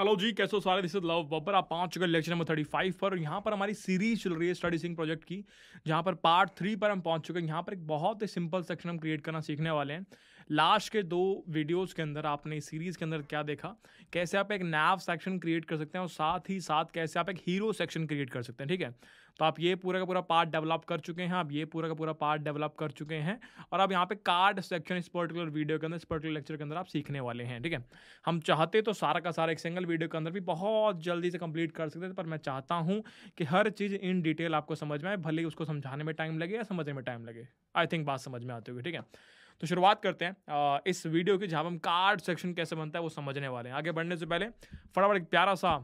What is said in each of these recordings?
hello जी कैसे हो सारे दिस इज लव बब्बर आप पाँच चुके लेक्चर नंबर थर्टी फाइव पर यहाँ पर हमारी सीरीज चल रही है स्टडी सिंह प्रोजेक्ट की जहाँ पर पार्ट थ्री पर हम पहुँच चुके हैं यहाँ पर एक बहुत ही सिंपल सेक्शन हम क्रिएट करना सीखने वाले हैं लास्ट के दो वीडियोज़ के अंदर आपने इस सीरीज़ के अंदर क्या देखा कैसे आप एक नैव सेक्शन क्रिएट कर सकते हैं और साथ ही साथ कैसे आप एक हीरो सेक्शन क्रिएट कर सकते हैं ठीक है तो आप ये पूरा का पूरा पार्ट डेवलप कर चुके हैं आप ये पूरा का पूरा पार्ट डेवलप कर चुके हैं और आप यहाँ पे कार्ड सेक्शन इस पर्टिकुलर वीडियो के अंदर इस पर्टिकुलर लेक्चर के अंदर आप सीखने वाले हैं ठीक है हम चाहते तो सारा का सारा एक सिंगल वीडियो के अंदर भी बहुत जल्दी से कंप्लीट कर सकते थे पर मैं चाहता हूँ कि हर चीज़ इन डिटेल आपको समझ में आए भले उसको समझाने में टाइम लगे या समझने में टाइम लगे आई थिंक बात समझ में आती होगी ठीक है तो शुरुआत करते हैं इस वीडियो की जहाँ हम कार्ड सेक्शन कैसे बनता है वो समझने वाले हैं आगे बढ़ने से पहले फटाफट एक प्यारा सा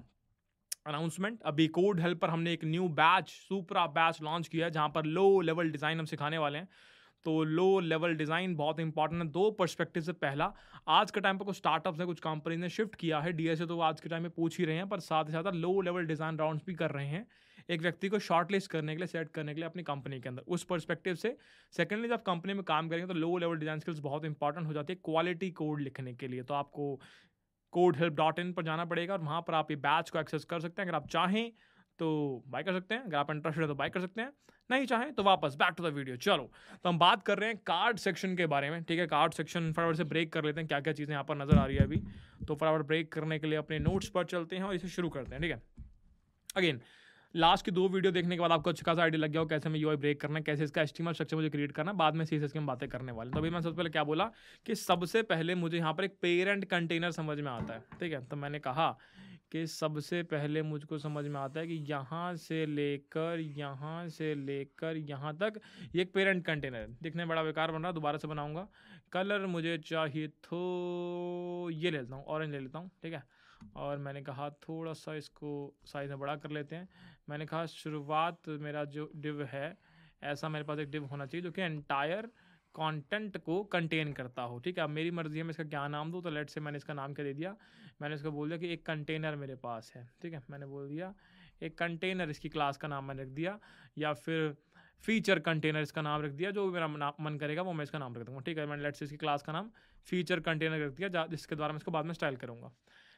अनाउंसमेंट अभी कोड हेल्प पर हमने एक न्यू बैच सुपरा बैच लॉन्च किया है जहाँ पर लो लेवल डिज़ाइन हम सिखाने वाले हैं तो लो लेवल डिज़ाइन बहुत इंपॉर्टेंट है दो पर्सपेक्टिव से पहला आज के टाइम पर कुछ स्टार्टअप्स हैं कुछ कंपनीज ने शिफ्ट किया है डी तो आज के टाइम में पूछ ही रहे हैं पर साथ ही साथ लो लेवल डिज़ाइन राउंड भी कर रहे हैं एक व्यक्ति को शॉर्टलिस्ट करने के लिए सेट करने के लिए अपनी कंपनी के अंदर उस पर्सपेक्टिव से सेकेंडली जब कंपनी में काम करेंगे तो लो लेवल डिज़ाइन स्किल्स बहुत इंपॉर्टेंट हो जाती है क्वालिटी कोड लिखने के लिए तो आपको कोड हेल्प डॉट इन पर जाना पड़ेगा और वहाँ पर आप ये बैच को एक्सेस कर सकते हैं अगर आप चाहें तो बाय कर सकते हैं अगर आप इंटरेस्टेड है तो बाय कर सकते हैं नहीं चाहें तो वापस बैक टू द वीडियो चलो तो हम बात कर रहे हैं कार्ड सेक्शन के बारे में ठीक है कार्ड सेक्शन फटाफट से ब्रेक कर लेते हैं क्या क्या चीज़ें यहाँ पर नज़र आ रही है अभी तो फटाफट ब्रेक करने के लिए अपने नोट्स पर चलते हैं और इसे शुरू करते हैं ठीक है अगेन लास्ट की दो वीडियो देखने के बाद आपको अच्छा खासा आइडिया लग गया हो कैसे मैं यू ब्रेक करना है कैसे इसका एस्टिमल स्ट्रक्चर मुझे क्रिएट करना बाद में सी की हम बातें करने वाले तो अभी मैं सबसे पहले क्या बोला कि सबसे पहले मुझे यहाँ पर एक पेरेंट कंटेनर समझ में आता है ठीक है तो मैंने कहा कि सबसे पहले मुझको समझ में आता है कि यहाँ से लेकर यहाँ से लेकर यहाँ तक ये एक पेरेंट कंटेनर है दिखने में बड़ा बेकार बन रहा दोबारा से बनाऊँगा कलर मुझे चाहिए तो ये ले लेता हूँ ऑरेंज ले लेता हूँ ठीक है और मैंने कहा थोड़ा सा इसको साइज़ में बड़ा कर लेते हैं मैंने कहा शुरुआत मेरा जो डिव है ऐसा मेरे पास एक डिव होना चाहिए जो कि एंटायर कंटेंट को कंटेन करता हो ठीक है अब मेरी मर्ज़ी है मैं इसका क्या नाम दूँ तो लेट से मैंने इसका नाम क्या दे दिया मैंने इसको बोल दिया कि एक कंटेनर मेरे पास है ठीक है मैंने बोल दिया एक कंटेनर इसकी क्लास का नाम मैंने रख दिया या फिर फीचर कंटेनर इसका नाम रख दिया जो भी मेरा मन करेगा वो मैं इसका नाम रख दूँगा ठीक है मैंने लेट से इसकी क्लास का नाम फीचर कंटेनर रख दिया जिसके द्वारा मैं इसको बाद में स्टाइल करूँगा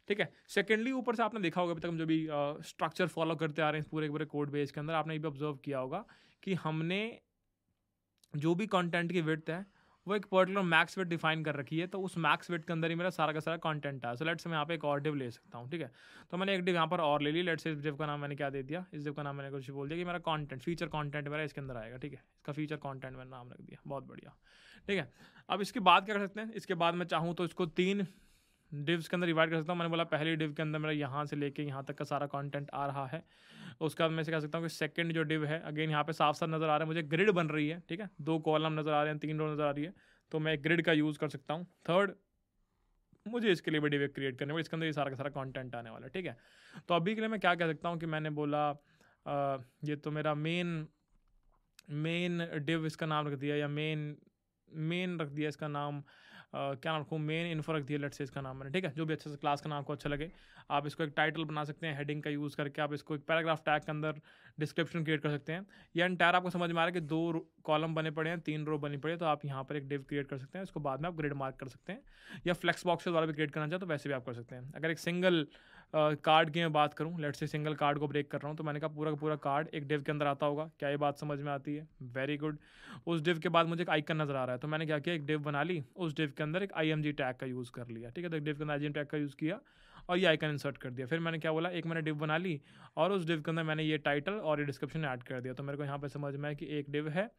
ठीक है सेकेंडली ऊपर से आपने देखा होगा अभी तक हम जो भी स्ट्रक्चर फॉलो करते आ रहे हैं पूरे पूरे कोड बेस के अंदर आपने ये भी ऑब्जर्व किया होगा कि हमने जो भी कंटेंट की विड्थ है वो एक पर्टिकुलर मैक्स वेट डिफाइन कर रखी है तो उस मैक्स वेट के अंदर ही मेरा सारा का सारा कंटेंट आया सो लेट्स मैं यहाँ पे एक और डिव ले सकता हूँ ठीक है तो मैंने एक डिव यहाँ पर और ले ली लेट्स इस डिव का नाम मैंने क्या दे दिया इस डिव का नाम मैंने कुछ बोल दिया कि मेरा कॉन्टेंट फीचर कॉन्टेंट मेरा इसके अंदर आएगा ठीक है इसका फीचर कॉन्टेंट मैंने नाम रख दिया बहुत बढ़िया ठीक है अब इसके बाद क्या कर सकते हैं इसके बाद मैं चाहूँ तो इसको तीन डिव्स के अंदर डिवाइड कर सकता हूँ मैंने बोला पहली डिव के अंदर मेरा यहाँ से लेके यहाँ तक का सारा कंटेंट आ रहा है उसके बाद मैं से कह सकता हूँ कि सेकंड जो डिव है अगेन यहाँ पे साफ साफ नज़र आ रहा है मुझे ग्रिड बन रही है ठीक है दो कॉलम नज़र आ रहे हैं तीन रो नज़र आ रही है तो मैं ग्रिड का यूज़ कर सकता हूँ थर्ड मुझे इसके लिए भी डिवे क्रिएट करने में इसके अंदर ये सारा का सारा कॉन्टेंट आने वाला है ठीक है तो अभी के लिए मैं क्या कह सकता हूँ कि मैंने बोला ये तो मेरा मेन मेन डिव इसका नाम रख दिया या मेन मेन रख दिया इसका नाम क्या नाम रखूँ मेन इन्फो रख दिया लेट से इसका नाम मैंने ठीक है जो भी अच्छे से क्लास का नाम आपको अच्छा लगे आप इसको एक टाइटल बना सकते हैं हेडिंग का यूज़ करके आप इसको एक पैराग्राफ टैग के अंदर डिस्क्रिप्शन क्रिएट कर सकते हैं या एंटायर आपको समझ में आ रहा है कि दो कॉलम बने पड़े हैं तीन रो बनी पड़ी है तो आप यहाँ पर एक डिव क्रिएट कर सकते हैं इसको बाद में आप ग्रेड मार्क कर सकते हैं या फ्लेक्स बॉक्स द्वारा भी क्रिएट करना चाहते तो वैसे भी आप कर सकते हैं अगर एक सिंगल कार्ड की मैं बात करूँ लेट से सिंगल कार्ड को ब्रेक कर रहा हूँ तो मैंने कहा पूरा पूरा कार्ड एक डिव के अंदर आता होगा क्या ये बात समझ में आती है वेरी गुड उस डिव के बाद मुझे एक आइकन नज़र आ रहा है तो मैंने क्या किया एक डिव बना ली उस डिव के अंदर एक आई टैग का यूज़ कर लिया ठीक है तो एक डिव के अंदर आई टैग का यूज़ किया और ये आइकन इंसर्ट कर दिया फिर मैंने क्या बोला एक मैंने डिव बना ली और उस डिव के अंदर मैंने ये टाइटल और ये डिस्क्रिप्शन ऐड कर दिया तो मेरे को यहाँ पर समझ में आया कि एक डिव है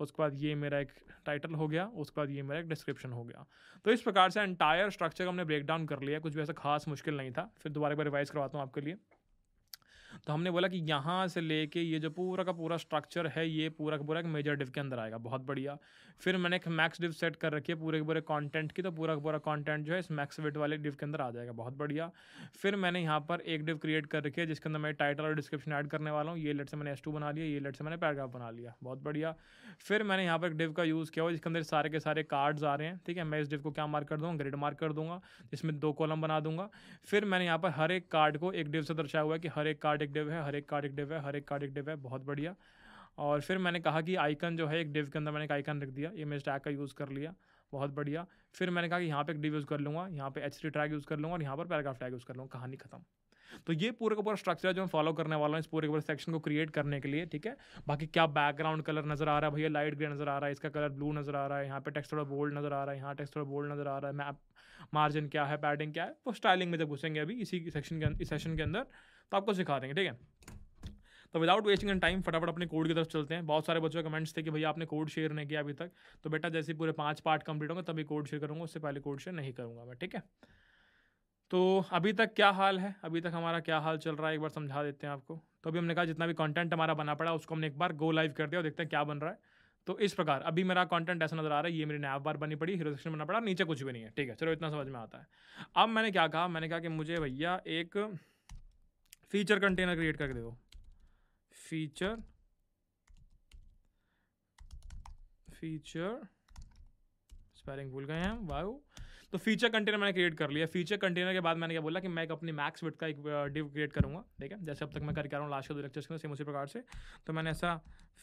उसके बाद ये मेरा एक टाइटल हो गया उसके बाद ये मेरा एक डिस्क्रिप्शन हो गया तो इस प्रकार से एंटायर स्ट्रक्चर हमने ब्रेक डाउन कर लिया कुछ भी ऐसा खास मुश्किल नहीं था फिर दोबारा एक बार रिवाइज करवाता हूँ आपके लिए तो हमने बोला कि यहाँ से लेके ये जो पूरा का पूरा स्ट्रक्चर है ये पूरा का पूरा एक मेजर डिव के अंदर आएगा बहुत बढ़िया फिर मैंने एक मैक्स डिव सेट कर रखी है पूरे के पूरे कॉन्टेंट की तो पूरा का पूरा कॉन्टेंट जो है इस मैक्स वेट वाले डिव के अंदर आ जाएगा बहुत बढ़िया फिर मैंने यहाँ पर एक डिव क्रिएट कर रखी है जिसके अंदर मैं टाइटल और डिस्क्रिप्शन ऐड करने वाला हूँ ये लेट से मैंने एस बना लिया ये लेट से मैंने पैराग्राफ बना लिया बहुत बढ़िया फिर मैंने यहाँ पर एक डिव का यूज़ किया हुआ जिसके अंदर सारे के सारे कार्ड्स आ रहे हैं ठीक है मैं इस डिव को क्या मार्क कर दूँगा ग्रेड मार्क कर दूँगा इसमें दो कॉलम बना दूंगा फिर मैंने यहाँ पर हर एक कार्ड को एक डिव से दर्शाया हुआ है कि हर एक कार्ड कार्ड डिव है हर एक कार्ड डिव है हर एक कार्ड डिव है बहुत बढ़िया और फिर मैंने कहा कि आइकन जो है एक डिव के अंदर मैंने एक आइकन रख दिया इमेज टैग का यूज़ कर लिया बहुत बढ़िया फिर मैंने कहा कि यहाँ पे एक डिव यूज़ कर लूँगा यहाँ पे एच टैग यूज़ कर लूँगा और यहाँ पर पैराग्राफ टैग यूज़ कर लूँगा कहानी खत्म तो ये पूरा का पूरा स्ट्रक्चर जो मैं फॉलो करने वाला हूँ इस पूरे के पूरे सेक्शन को क्रिएट करने के लिए ठीक है बाकी क्या बैकग्राउंड कलर नजर आ रहा है भैया लाइट ग्रे नजर आ रहा है इसका कलर ब्लू नजर आ रहा है यहाँ पे टेक्स्ट थोड़ा बोल्ड नजर आ रहा है यहाँ टेक्स्ट थोड़ा बोल्ड नजर आ रहा है मैप मार्जिन क्या है पैडिंग क्या है वो स्टाइलिंग में जब घुसेंगे अभी इसी सेक्शन के इस सेशन के अंदर तो आपको सिखा देंगे ठीक है तो विदाउट वेस्टिंग एन टाइम फटाफट अपने कोड की तरफ चलते हैं बहुत सारे बच्चों के कमेंट्स थे कि भैया आपने कोड शेयर नहीं किया अभी तक तो बेटा जैसे पूरे पाँच पार्ट कंप्लीट होंगे तभी कोड शेयर करूँगा उससे पहले कोड शेयर नहीं करूँगा मैं ठीक है तो अभी तक क्या हाल है अभी तक हमारा क्या हाल चल रहा है एक बार समझा देते हैं आपको तो अभी हमने कहा जितना भी कंटेंट हमारा बना पड़ा उसको हमने एक बार गो लाइव कर दिया और देखते हैं क्या बन रहा है तो इस प्रकार अभी मेरा कंटेंट ऐसा नजर आ रहा है ये मेरी नया बार बनी पड़ी हीरो सेक्शन बना पड़ा नीचे कुछ भी नहीं है ठीक है चलो इतना समझ में आता है अब मैंने क्या कहा मैंने कहा कि मुझे भैया एक फीचर कंटेनर क्रिएट करके दे दो फीचर फीचर स्पेलिंग भूल गए हैं वायु तो फीचर कंटेनर मैंने क्रिएट कर लिया फीचर कंटेनर के बाद मैंने क्या बोला कि मैं एक अपनी मैक्स विट का एक डिव क्रिएट करूंगा ठीक है जैसे अब तक मैं करके आ रहा हूँ लास्ट के दो लेक्चर्स के सेम उसी प्रकार से तो मैंने ऐसा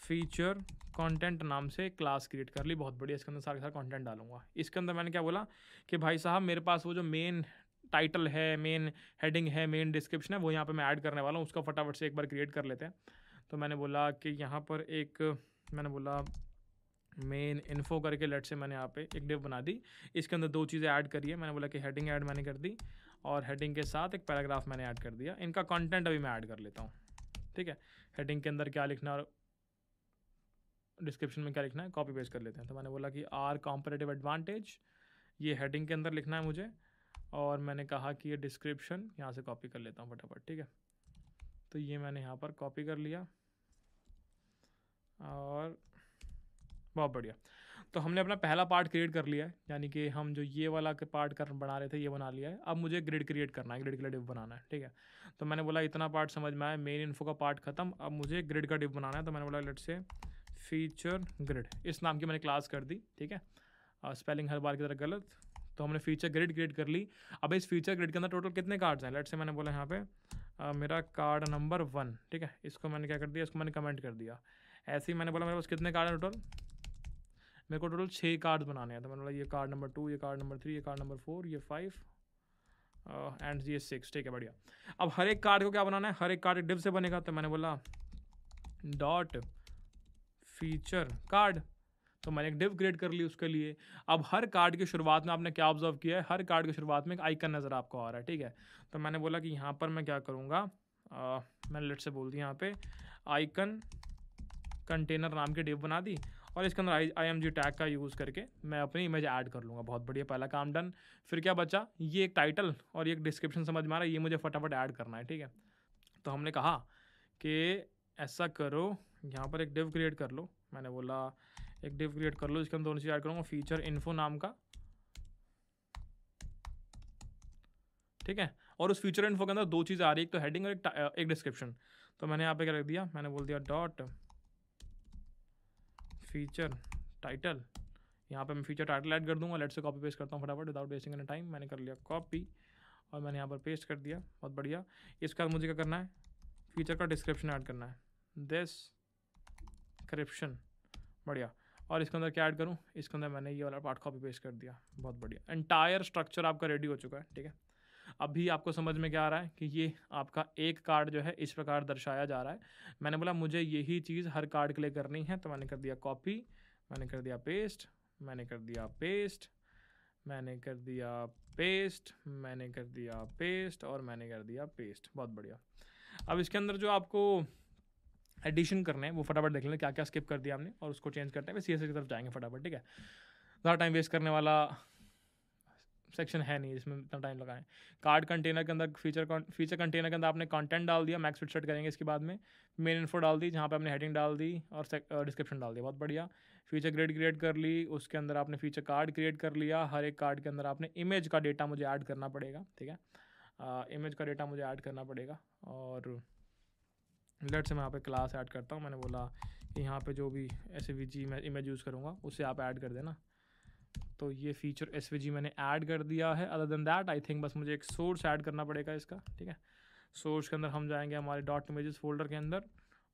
फीचर कंटेंट नाम से क्लास क्रिएट कर ली बहुत बढ़िया इसके अंदर सारे सारे कॉन्टेंट डालूंगा इसके अंदर मैंने क्या बोला कि भाई साहब मेरे पास वो जो मेन टाइटल है मेन हेडिंग है मेन डिस्क्रिप्शन है वो यहाँ पे मैं ऐड करने वाला हूँ उसका फटाफट से एक बार क्रिएट कर लेते हैं तो मैंने बोला कि यहाँ पर एक मैंने बोला मेन इन्फो करके लेट से मैंने यहाँ पे एक डिप बना दी इसके अंदर दो चीज़ें ऐड करी है मैंने बोला कि हेडिंग ऐड मैंने कर दी और हेडिंग के साथ एक पैराग्राफ मैंने ऐड कर दिया इनका कंटेंट अभी मैं ऐड कर लेता हूँ ठीक है हेडिंग के अंदर क्या लिखना और डिस्क्रिप्शन में क्या लिखना है कॉपी पेस्ट कर लेते हैं तो मैंने बोला कि आर कॉम्परेटिव एडवांटेज ये हेडिंग के अंदर लिखना है मुझे और मैंने कहा कि ये डिस्क्रिप्शन यहाँ से कॉपी कर लेता हूँ फटाफट ठीक है तो ये मैंने यहाँ पर कॉपी कर लिया और बहुत बढ़िया तो हमने अपना पहला पार्ट क्रिएट कर लिया है यानी कि हम जो ये वाला के पार्ट कर बना रहे थे ये बना लिया है अब मुझे ग्रिड क्रिएट करना है ग्रिड का डिप बनाना है ठीक है तो मैंने बोला इतना पार्ट समझ में आया मेन इन्फो का पार्ट खत्म अब मुझे ग्रिड का डिप बनाना है तो मैंने बोला लेट से फीचर ग्रिड इस नाम की मैंने क्लास कर दी ठीक है और स्पेलिंग हर बार की तरह गलत तो हमने फीचर ग्रिड क्रिएट कर ली अब इस फीचर ग्रिड के अंदर टोटल कितने कार्ड्स हैं लेट से मैंने बोला यहाँ पे आ, मेरा कार्ड नंबर वन ठीक है इसको मैंने क्या कर दिया इसको मैंने कमेंट कर दिया ऐसे ही मैंने बोला मेरे पास कितने कार्ड हैं टोटल मेरे को टोटल छः कार्ड्स बनाने हैं तो मैंने बोला ये कार्ड नंबर टू ये कार्ड नंबर थ्री ये कार्ड नंबर फोर ये फाइव एंड ये सिक्स ठीक है बढ़िया अब हर एक कार्ड को क्या बनाना है हर एक कार्ड डिप से बनेगा तो मैंने बोला डॉट फीचर कार्ड तो मैंने एक डिव क्रिएट कर ली उसके लिए अब हर कार्ड की शुरुआत में आपने क्या ऑब्जर्व किया है हर कार्ड की शुरुआत में एक आइकन नज़र आपको आ रहा है ठीक है तो मैंने बोला कि यहाँ पर मैं क्या करूँगा मैंने लेट से बोल दी यहाँ पे आइकन कंटेनर नाम की डिव बना दी और इसके अंदर I I M G tag का यूज़ करके मैं अपनी इमेज ऐड कर लूँगा बहुत बढ़िया पहला काम डन फिर क्या बचा ये एक टाइटल और ये एक डिस्क्रिप्शन समझ में आ रहा है ये मुझे फटाफट ऐड करना है ठीक है तो हमने कहा कि ऐसा करो यहाँ पर एक डिव क्रिएट कर लो मैंने बोला एक डिव क्रिएट कर लो इसके हम दोनों चीज़ ऐड करूँगा फीचर इन्फो नाम का ठीक है और उस फीचर इन्फो के अंदर दो चीज़ें आ रही है एक तो हेडिंग और एक एक डिस्क्रिप्शन तो मैंने यहाँ पे क्या रख दिया मैंने बोल दिया डॉट फीचर टाइटल यहाँ पे मैं फीचर टाइटल ऐड कर दूंगा लेट से कॉपी पेस्ट करता हूँ फटाफट विदाउट वेस्टिंग एनी टाइम मैंने कर लिया कॉपी और मैंने यहाँ पर पेस्ट कर दिया बहुत बढ़िया इसके बाद मुझे क्या करना है फीचर का डिस्क्रिप्शन ऐड करना है दिस क्रिप्शन बढ़िया और इसके अंदर क्या ऐड करूँ इसके अंदर मैंने ये वाला पार्ट कॉपी पेस्ट कर दिया बहुत बढ़िया एंटायर स्ट्रक्चर आपका रेडी हो चुका है ठीक है अभी आपको समझ में क्या आ रहा है कि ये आपका एक कार्ड जो है इस प्रकार दर्शाया जा रहा है मैंने बोला मुझे यही चीज़ हर कार्ड के लिए करनी है तो मैंने कर दिया कॉपी मैंने कर दिया पेस्ट मैंने कर दिया पेस्ट मैंने कर दिया पेस्ट मैंने कर दिया पेस्ट और मैंने कर दिया पेस्ट बहुत बढ़िया अब इसके अंदर जो आपको एडिशन करने हैं वो फटाफट देख लें क्या क्या स्किप कर दिया हमने और उसको चेंज करते हैं सी एस की तरफ जाएंगे फटाफट ठीक है ज़्यादा टाइम वेस्ट करने वाला सेक्शन है नहीं जिसमें इतना टाइम लगाएं कार्ड कंटेनर के अंदर फीचर फीचर कंटेनर के अंदर आपने कंटेंट डाल दिया मैक्स फिट करेंगे इसके बाद में मेन इन्फो डाल दी जहाँ पे आपने हेडिंग डाल दी और डिस्क्रिप्शन डाल दिया बहुत बढ़िया फीचर ग्रेड क्रिएट कर ली उसके अंदर आपने फीचर कार्ड क्रिएट कर लिया हर एक कार्ड के अंदर आपने इमेज का डेटा मुझे ऐड करना पड़ेगा ठीक है इमेज का डेटा मुझे ऐड करना पड़ेगा और लेट से मैं यहाँ पे क्लास ऐड करता हूँ मैंने बोला कि यहाँ पे जो भी एस वी जी मैं इमेज यूज़ करूँगा उसे आप ऐड कर देना तो ये फीचर एस वी जी मैंने ऐड कर दिया है other than that I think बस मुझे एक सोर्स ऐड करना पड़ेगा इसका ठीक है सोर्स के अंदर हम जाएंगे हमारे डॉट इमेजेस फोल्डर के अंदर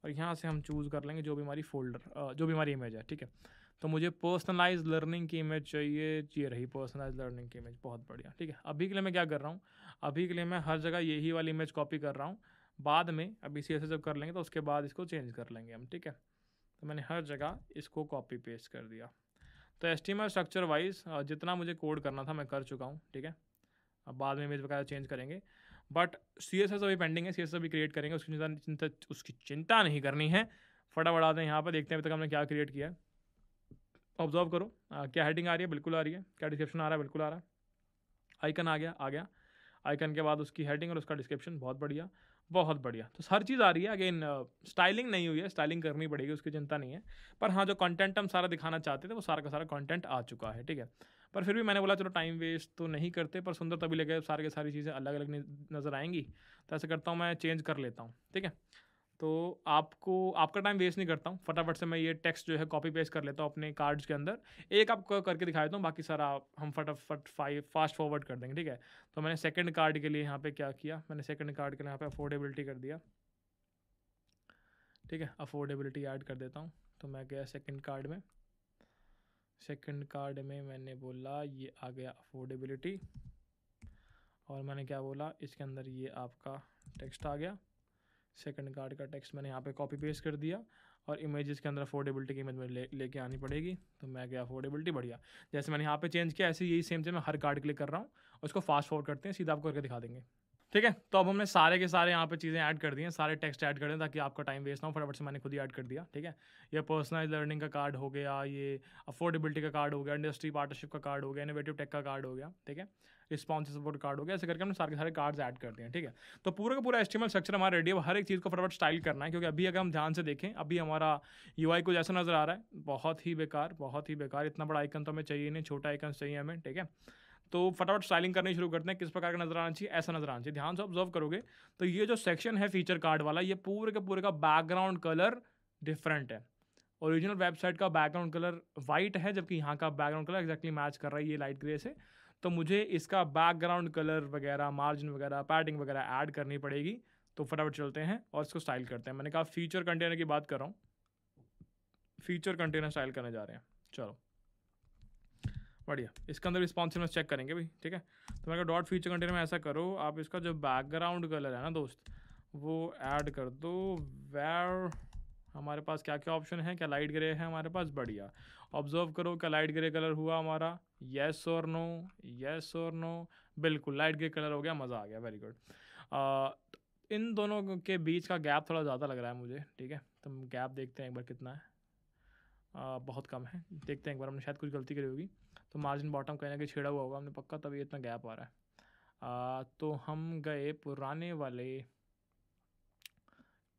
और यहाँ से हम चूज़ कर लेंगे जो भी हमारी फोल्डर जो भी हमारी इमेज है ठीक है तो मुझे पर्सनलाइज लर्निंग की इमेज चाहिए ये रही पर्सनलाइज लर्निंग की इमेज बहुत बढ़िया ठीक है अभी के लिए मैं क्या कर रहा हूँ अभी के लिए मैं हर जगह यही वाली इमेज कॉपी कर रहा हूँ बाद में अभी सी जब कर लेंगे तो उसके बाद इसको चेंज कर लेंगे हम ठीक है तो मैंने हर जगह इसको कॉपी पेस्ट कर दिया तो एस स्ट्रक्चर वाइज जितना मुझे कोड करना था मैं कर चुका हूँ ठीक है अब बाद में इमेज वगैरह चेंज करेंगे बट सी एस एस अभी पेंडिंग है सी एस अभी क्रिएट करेंगे उसकी चिंता चिंता उसकी चिंता नहीं करनी है फटाफट आते हैं यहाँ पर देखते हैं अभी तक हमने क्या क्रिएट किया है ऑब्जर्व करो आ, क्या हेडिंग आ रही है बिल्कुल आ रही है क्या डिस्क्रिप्शन आ रहा है बिल्कुल आ रहा है आइकन आ गया आ गया आइकन के बाद उसकी हेडिंग और उसका डिस्क्रिप्शन बहुत बढ़िया बहुत बढ़िया तो हर चीज़ आ रही है अगेन स्टाइलिंग नहीं हुई है स्टाइलिंग करनी पड़ेगी उसकी चिंता नहीं है पर हाँ जो कंटेंट हम सारा दिखाना चाहते थे वो सारा का सारा कंटेंट आ चुका है ठीक है पर फिर भी मैंने बोला चलो टाइम वेस्ट तो नहीं करते पर सुंदर तभी लगे सारे के सारी चीज़ें अलग अलग नज़र आएंगी तो ऐसा करता हूँ मैं चेंज कर लेता हूँ ठीक है तो आपको आपका टाइम वेस्ट नहीं करता हूँ फटाफट से मैं ये टेक्स्ट जो है कॉपी पेस्ट कर लेता हूँ अपने कार्ड्स के अंदर एक आप करके दिखा देता हूँ बाकी सारा हम फटाफट फाइव फास्ट फॉरवर्ड कर देंगे ठीक है तो मैंने सेकंड कार्ड के लिए यहाँ पे क्या किया मैंने सेकंड कार्ड के लिए यहाँ पे अफोर्डेबिलिटी कर दिया ठीक है अफोर्डेबिलिटी ऐड कर देता हूँ तो मैं गया सेकेंड कार्ड में सेकेंड कार्ड में मैंने बोला ये आ गया अफोर्डेबिलिटी और मैंने क्या बोला इसके अंदर ये आपका टेक्स्ट आ गया सेकंड कार्ड का टेक्स्ट मैंने यहाँ पे कॉपी पेस्ट कर दिया और इमेजेस के अंदर अफोर्डेबिलिटी की इमेज मुझे ले लेके आनी पड़ेगी तो मैं गया अफोर्डेबिलिटी बढ़िया जैसे मैंने यहाँ पे चेंज किया ऐसे यही सेम से मैं हर कार्ड क्लिक कर रहा हूँ उसको फास्ट फॉरवर्ड करते हैं सीधा आपको करके दिखा देंगे ठीक है तो अब हमने सारे के सारे यहाँ पे चीज़ें ऐड कर दी हैं सारे टेक्स्ट ऐड कर दें ताकि आपका टाइम वेस्ट ना हो फटाफट से मैंने खुद ही ऐड कर दिया ठीक है ये पर्सनलाइज लर्निंग का कार्ड हो गया ये अफोर्डेबिलिटी का कार्ड हो गया इंडस्ट्री पार्टनरशिप का कार्ड हो गया इनोवेटिव टेक का कार्ड हो गया ठीक है रिस्पॉन्सिव सपोर्ट कार्ड हो गया ऐसे करके हमने सारे सारे कार्ड्स ऐड कर दिए ठीक है तो पूरा का पूरा एस्टिमल स्ट्रक्चर हमारा रेडी है हर एक चीज़ को फटाफट स्टाइल करना है क्योंकि अभी अगर हम ध्यान से देखें अभी हमारा यू आई कुछ ऐसा नज़र आ रहा है बहुत ही बेकार बहुत ही बेकार इतना बड़ा आइकन तो हमें चाहिए नहीं छोटा आइकन चाहिए हमें ठीक है तो फटाफट स्टाइलिंग करनी शुरू करते हैं किस प्रकार का नजर आना चाहिए ऐसा नजर आना चाहिए ध्यान से ऑब्जर्व करोगे तो ये जो सेक्शन है फीचर कार्ड वाला ये पूरे के पूरे का बैकग्राउंड कलर डिफरेंट है ओरिजिनल वेबसाइट का बैकग्राउंड कलर वाइट है जबकि यहाँ का बैकग्राउंड कलर एक्जैक्टली मैच कर रहा है ये लाइट ग्रे से तो मुझे इसका बैकग्राउंड कलर वगैरह मार्जिन वगैरह पैडिंग वगैरह ऐड करनी पड़ेगी तो फटाफट चलते हैं और इसको स्टाइल करते हैं मैंने कहा फीचर कंटेनर की बात कर रहा हूँ फीचर कंटेनर स्टाइल करने जा रहे हैं चलो बढ़िया इसके अंदर रिस्पॉन्सिवनेस चेक करेंगे भाई ठीक है तो मैं डॉट फीचर कंटेनर में ऐसा करो आप इसका जो बैकग्राउंड कलर है ना दोस्त वो ऐड कर दो वेर हमारे पास क्या क्या ऑप्शन है क्या लाइट ग्रे है हमारे पास बढ़िया ऑब्जर्व करो क्या लाइट ग्रे कलर हुआ हमारा येस और नो येस और नो बिल्कुल लाइट ग्रे कलर हो गया मज़ा आ गया वेरी गुड इन दोनों के बीच का गैप थोड़ा ज़्यादा लग रहा है मुझे ठीक है तो गैप देखते हैं एक बार कितना है आ, बहुत कम है देखते हैं एक बार हमने शायद कुछ गलती करी होगी तो मार्जिन बॉटम कहीं ना कहीं छेड़ा हुआ होगा हमने पक्का तभी इतना गैप आ रहा है आ, तो हम गए पुराने वाले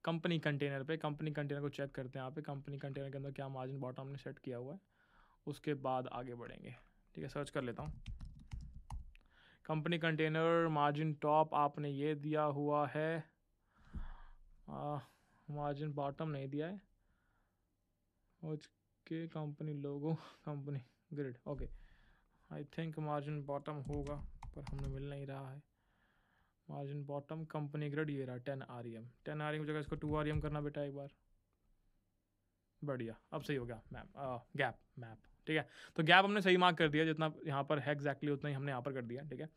कंपनी कंटेनर पे कंपनी कंटेनर को चेक करते हैं यहाँ पे कंपनी कंटेनर के अंदर क्या मार्जिन बॉटम हमने सेट किया हुआ है उसके बाद आगे बढ़ेंगे ठीक है सर्च कर लेता हूँ कंपनी कंटेनर मार्जिन टॉप आपने ये दिया हुआ है मार्जिन बॉटम नहीं दिया है company logo company grid okay I think margin bottom होगा पर हमें मिल नहीं रहा है मार्जिन बॉटम कंपनी ग्रेड ये रहा ten R E M ten R M जगह इसको टू आर एम करना बेटा एक बार बढ़िया अब सही हो गया मैप गैप मैप ठीक है तो गैप हमने सही मार्क कर दिया जितना यहाँ पर है एग्जैक्टली उतना ही हमने यहाँ पर कर दिया ठीक है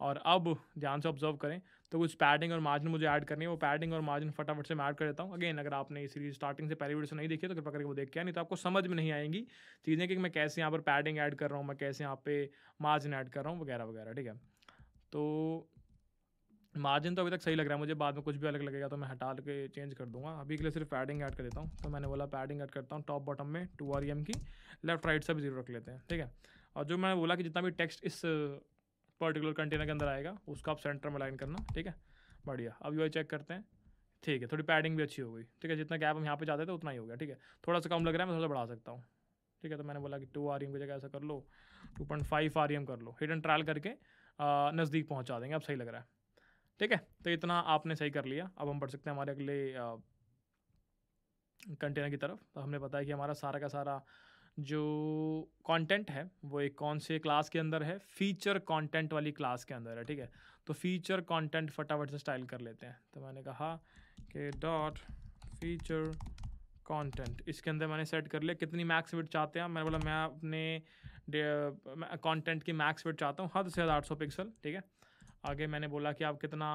और अब ध्यान से ऑब्जर्व करें तो कुछ पैडिंग और मार्जिन मुझे ऐड करनी है वो पैडिंग और मार्जिन फटाफट से मैं ऐड कर देता हूँ अगेन अगर आपने सीरीज स्टार्टिंग से पहली वीडियो से नहीं देखी तो कृपा करके वो देख के नहीं तो आपको समझ में नहीं आएंगी चीज़ें कि मैं कैसे यहाँ पर पैडिंग ऐड कर रहा हूँ मैं कैसे यहाँ पे मार्जिन ऐड कर रहा हूँ वगैरह वगैरह ठीक है तो मार्जिन तो अभी तक सही लग रहा है मुझे बाद में कुछ भी अलग लगेगा तो मैं हटा के चेंज कर दूंगा अभी के लिए सिर्फ पैडिंग ऐड कर देता हूँ तो मैंने बोला पैडिंग ऐड करता हूँ टॉप बॉटम में टू आर एम की लेफ्ट राइट से भी जीरो रख लेते हैं ठीक है और जो मैंने बोला कि जितना भी टेक्स्ट इस पर्टिकुलर कंटेनर के अंदर आएगा उसका आप सेंटर में लाइन करना ठीक है बढ़िया अब यू चेक करते हैं ठीक है थोड़ी पैडिंग भी अच्छी हो गई ठीक है जितना गैप हम यहाँ पे जाते थे उतना ही हो गया ठीक है थोड़ा सा कम लग रहा है मैं थोड़ा सा बढ़ा सकता हूँ ठीक है तो मैंने बोला कि टू आर एम की जगह ऐसा कर लो two point five R M कर लो हिट एंड ट्रायल करके नज़दीक पहुँचा देंगे अब सही लग रहा है ठीक है तो इतना आपने सही कर लिया अब हम पढ़ सकते हैं हमारे अगले कंटेनर की तरफ तो हमने बताया कि हमारा सारा का सारा जो कंटेंट है वो एक कौन से क्लास के अंदर है फीचर कंटेंट वाली क्लास के अंदर है ठीक है तो फीचर कंटेंट फटाफट से स्टाइल कर लेते हैं तो मैंने कहा कि डॉट फीचर कंटेंट इसके अंदर मैंने सेट कर लिया कितनी मैक्स वेट चाहते हैं मैंने बोला मैं अपने कंटेंट की मैक्स वेट चाहता हूँ हद से हद आठ सौ पिक्सल ठीक है आगे मैंने बोला कि आप कितना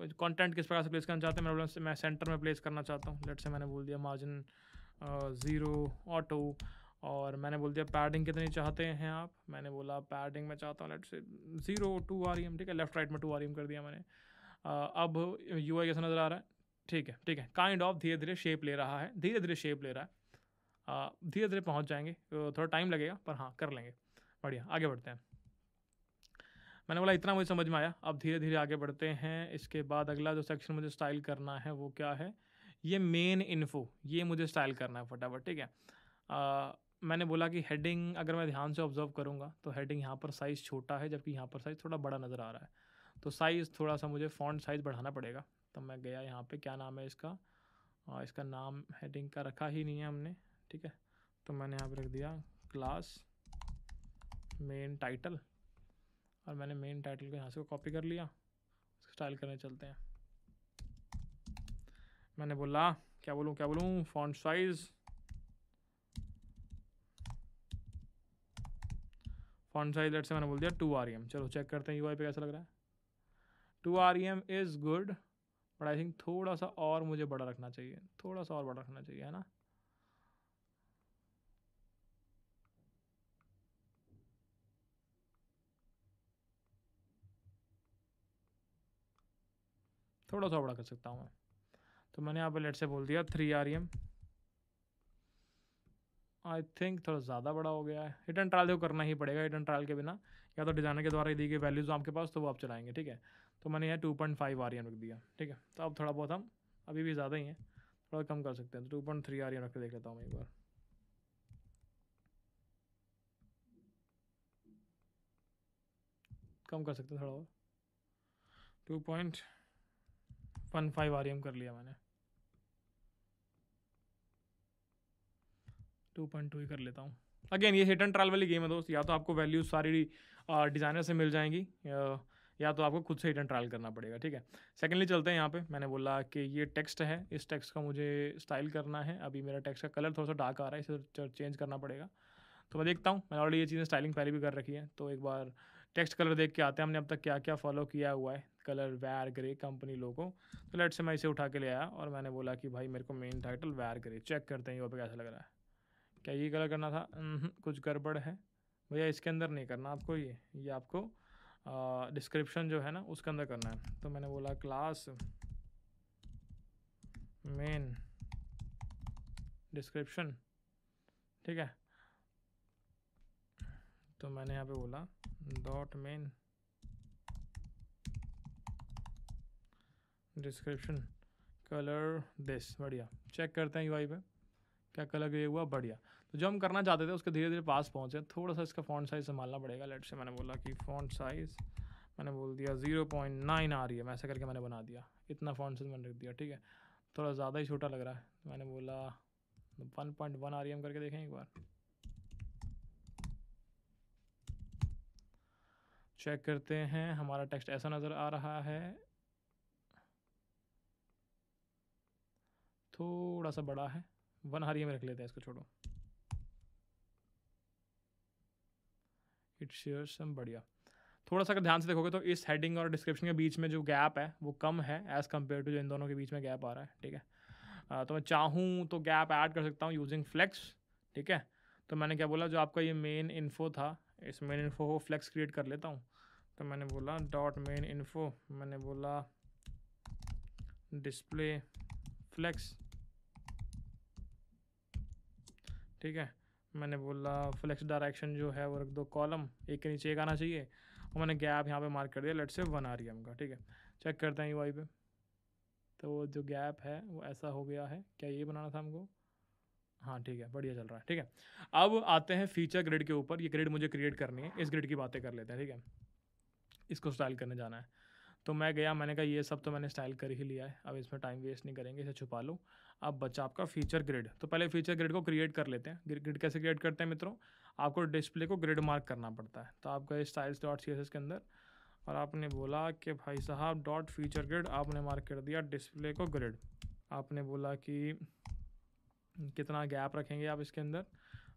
कंटेंट किस प्रकार से प्लेस करना चाहते हैं मैंने बोला मैं सेंटर में प्लेस करना चाहता हूँ लेट से मैंने बोल दिया मार्जिन ज़ीरो ऑटो और मैंने बोल दिया पैडिंग कितनी चाहते हैं आप मैंने बोला पैडिंग में चाहता हूँ लेट से ज़ीरो टू आर ठीक है लेफ्ट राइट में टू आर e कर दिया मैंने अब यू कैसा नज़र आ रहा है ठीक है ठीक है काइंड ऑफ धीरे धीरे शेप ले रहा है धीरे धीरे शेप ले रहा है धीरे धीरे पहुँच जाएंगे थोड़ा टाइम लगेगा पर हाँ कर लेंगे बढ़िया आगे बढ़ते हैं मैंने बोला इतना मुझे समझ में आया अब धीरे धीरे आगे बढ़ते हैं इसके बाद अगला जो सेक्शन मुझे स्टाइल करना है वो क्या है ये मेन इन्फो ये मुझे स्टाइल करना है फटाफट ठीक है मैंने बोला कि हेडिंग अगर मैं ध्यान से ऑब्जर्व करूँगा तो हेडिंग यहाँ पर साइज़ छोटा है जबकि यहाँ पर साइज़ थोड़ा बड़ा नज़र आ रहा है तो साइज़ थोड़ा सा मुझे फ़ॉन्ट साइज़ बढ़ाना पड़ेगा तो मैं गया यहाँ पे क्या नाम है इसका और इसका नाम हेडिंग का रखा ही नहीं है हमने ठीक है तो मैंने यहाँ पर रख दिया क्लास मेन टाइटल और मैंने मेन टाइटल को यहाँ से कॉपी कर लिया स्टाइल करने चलते हैं मैंने बोला क्या बोलूँ क्या बोलूँ font size font size let से मैंने बोल दिया टू आर e चलो चेक करते हैं यू पे कैसा लग रहा है two R is good but I think थोड़ा सा और मुझे बड़ा रखना चाहिए थोड़ा सा और बड़ा रखना चाहिए है ना थोड़ा सा बड़ा कर सकता हूँ मैं तो मैंने यहाँ पर लेट से बोल दिया three R M I think थोड़ा ज़्यादा बड़ा हो गया है हिट एंड ट्रायल तो करना ही पड़ेगा हिट एंड ट्रायल के बिना या तो डिज़ाइनर के द्वारा ही दी गई वैल्यूज़ आपके पास तो वो आप चलाएंगे ठीक है तो मैंने यहाँ two point five R M रख दिया ठीक है तो अब थोड़ा बहुत हम अभी भी ज़्यादा ही हैं थोड़ा कम कर सकते हैं तो two point three R M रख के देख लेता हूँ एक बार कम कर सकते हैं थोड़ा और two point one five R M कर लिया मैंने टू पॉइंट टू ही कर लेता हूँ अगेन ये हिट एंड ट्रायल वाली गेम है दोस्त या तो आपको वैल्यूज सारी डिज़ाइनर से मिल जाएंगी या तो आपको खुद से हिट एंड ट्रायल करना पड़ेगा ठीक है सेकेंडली चलते हैं यहाँ पे मैंने बोला कि ये टेक्स्ट है इस टेक्स्ट का मुझे स्टाइल करना है अभी मेरा टेक्स्ट का कलर थोड़ा सा डार्क आ रहा है इसे चेंज करना पड़ेगा तो मैं देखता हूँ मैंने ऑलरेडी ये चीज़ें स्टाइलिंग पहले भी कर रखी है तो एक बार टेक्स्ट कलर देख के आते हैं हमने अब तक क्या क्या फॉलो किया हुआ है कलर वैर ग्रे कंपनी लोगो तो लेट से मैं इसे उठा के ले आया और मैंने बोला कि भाई मेरे को main title var grey check करते हैं यहाँ पर कैसा लग रहा है क्या ये कलर करना था हम्म, कुछ गड़बड़ है भैया इसके अंदर नहीं करना आपको ये ये आपको डिस्क्रिप्शन जो है ना उसके अंदर करना है तो मैंने बोला क्लास मेन डिस्क्रिप्शन ठीक है तो मैंने यहाँ पे बोला dot main description colour this बढ़िया चेक करते हैं यूआई पे क्या कलर ग्रे हुआ बढ़िया तो जो हम करना चाहते थे उसके धीरे धीरे पास पहुँचे थोड़ा सा इसका फॉन्ट साइज़ संभालना पड़ेगा लेट से मैंने बोला कि फॉन्ट साइज़ मैंने बोल दिया ज़ीरो पॉइंट नाइन आ रही है मैं ऐसा करके मैंने बना दिया इतना फॉन्ट साइज़ मैंने रख दिया ठीक है थोड़ा ज़्यादा ही छोटा लग रहा है तो मैंने बोला वन पॉइंट वन आर करके देखें एक बार चेक करते हैं हमारा टेक्स्ट ऐसा नज़र आ रहा है थोड़ा सा बड़ा है वन हारिया में रख लेते हैं इसको छोड़ो इट शेयर सम बढ़िया थोड़ा सा अगर ध्यान से देखोगे तो इस हेडिंग और डिस्क्रिप्शन के बीच में जो गैप है वो कम है एज़ कम्पेयर टू जो इन दोनों के बीच में गैप आ रहा है ठीक है तो मैं चाहूँ तो गैप ऐड कर सकता हूँ यूजिंग फ्लेक्स ठीक है तो मैंने क्या बोला जो आपका ये मेन इन्फो था इस मेन इन्फो को फ्लेक्स क्रिएट कर लेता हूँ तो मैंने बोला डॉट मेन इन्फो मैंने बोला डिस्प्ले फ्लेक्स ठीक है मैंने बोला फ्लेक्स डायरेक्शन जो है वो रख दो कॉलम एक के नीचे एक आना चाहिए और मैंने गैप यहाँ पे मार्क कर दिया लेट से वन आ रही है हमका ठीक है चेक करते हैं यू पे तो जो गैप है वो ऐसा हो गया है क्या ये बनाना था हमको हाँ ठीक है बढ़िया चल रहा है ठीक है अब आते हैं फीचर ग्रिड के ऊपर ये ग्रिड मुझे क्रिएट करनी है इस ग्रिड की बातें कर लेते हैं ठीक है इसको स्टाइल करने जाना है तो मैं गया मैंने कहा ये सब तो मैंने स्टाइल कर ही लिया है अब इसमें टाइम वेस्ट नहीं करेंगे इसे छुपा लूँ अब बचा आपका फीचर ग्रिड तो पहले फीचर ग्रिड को क्रिएट कर लेते हैं ग्रिड कैसे क्रिएट करते हैं मित्रों आपको डिस्प्ले को ग्रिड मार्क करना पड़ता है तो आप गए स्टाइल्स डॉट सी के अंदर और आपने बोला कि भाई साहब डॉट फीचर ग्रिड आपने मार्क कर दिया डिस्प्ले को ग्रिड आपने बोला कि कितना गैप रखेंगे आप इसके अंदर